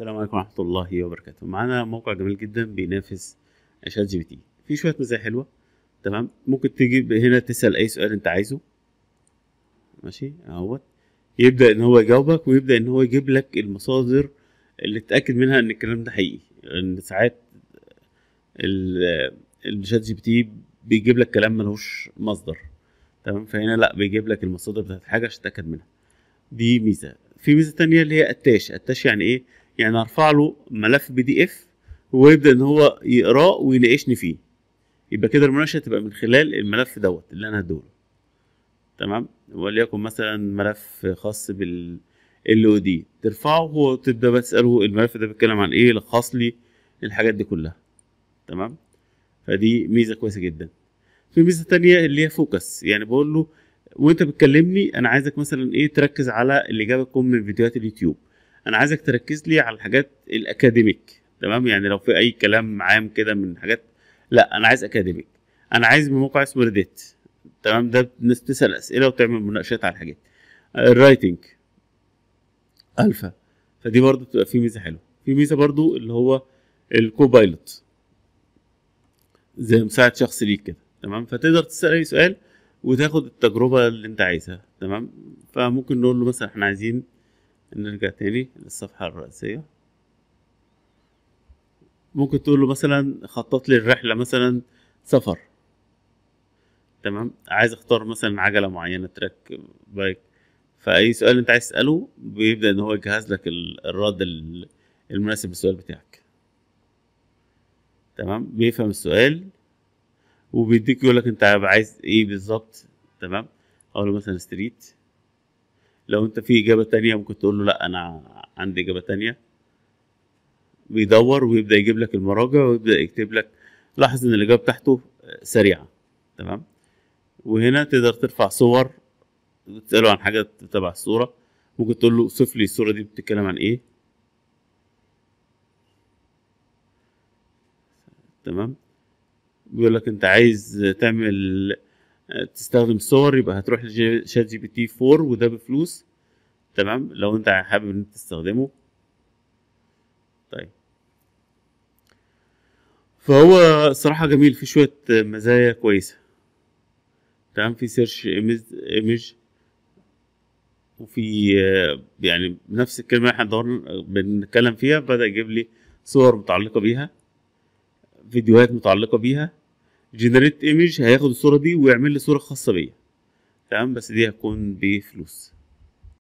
السلام عليكم ورحمه الله وبركاته معانا موقع جميل جدا بينافس شات جي بي تي فيه شويه مزايا حلوه تمام ممكن تيجي هنا تسال اي سؤال انت عايزه ماشي اهوت يبدا ان هو يجاوبك ويبدا ان هو يجيب لك المصادر اللي تتاكد منها ان الكلام ده حقيقي لان ساعات الشات جي بي تي بيجيب لك كلام ملوش مصدر تمام فهنا لا بيجيب لك المصادر بتاعت الحاجه عشان تتاكد منها دي ميزه في ميزه تانية اللي هي التاش التاش يعني ايه يعني هرفع له ملف بي دي اف ويبدا ان هو يقراه ويناقشني فيه يبقى كده المناقشه تبقى من خلال الملف دوت اللي انا هديه تمام وليكن مثلا ملف خاص بال ال او دي ترفعه وتبدا بقى تساله الملف ده بيتكلم عن ايه لخص لي الحاجات دي كلها تمام فدي ميزه كويسه جدا في ميزه تانية اللي هي فوكس يعني بقول له وانت بتكلمني انا عايزك مثلا ايه تركز على اللي جابك من فيديوهات اليوتيوب انا عايزك تركز لي على الحاجات الاكاديميك تمام يعني لو في اي كلام عام كده من حاجات لا انا عايز اكاديميك انا عايز من موقع اسمه ريديت تمام ده الناس تسال اسئله وتعمل مناقشات على الحاجات آه، الرايتنج الفا فدي برضو بتبقى في ميزه حلوه في ميزه برضو اللي هو الكوبايلوت زي مساعد شخص ليك كده تمام فتقدر تسال اي سؤال وتاخد التجربه اللي انت عايزها تمام فممكن نقول له مثلا احنا عايزين نرجع تاني للصفحة الرئيسية ممكن تقول له مثلا خطط لي الرحلة مثلا سفر تمام عايز اختار مثلا عجلة معينة تراك بايك فأي سؤال انت عايز تسأله بيبدأ ان هو يجهز لك الرد المناسب للسؤال بتاعك تمام بيفهم السؤال وبيديك يقول لك انت عايز ايه بالظبط تمام اقول له مثلا ستريت لو انت في اجابه تانية ممكن تقول له لا انا عندي اجابه تانية بيدور ويبدا يجيب لك المراجع ويبدا يكتب لك لاحظ ان الاجابه بتاعته سريعه تمام وهنا تقدر ترفع صور تساله عن حاجه تبع الصوره ممكن تقول له صف لي الصوره دي بتتكلم عن ايه تمام بيقول لك انت عايز تعمل تستخدم صور يبقى هتروح لشات جي بي تي 4 وده بفلوس تمام لو انت حابب ان انت تستخدمه طيب فهو صراحة جميل في شوية مزايا كويسة تمام في سيرش ايمج وفي يعني نفس الكلمة اللي احنا دورنا بنتكلم فيها بدأ يجيب لي صور متعلقة بيها فيديوهات متعلقة بيها جنريت ايمج هياخد الصوره دي ويعمل لي صوره خاصه بيا تمام بس دي هتكون بفلوس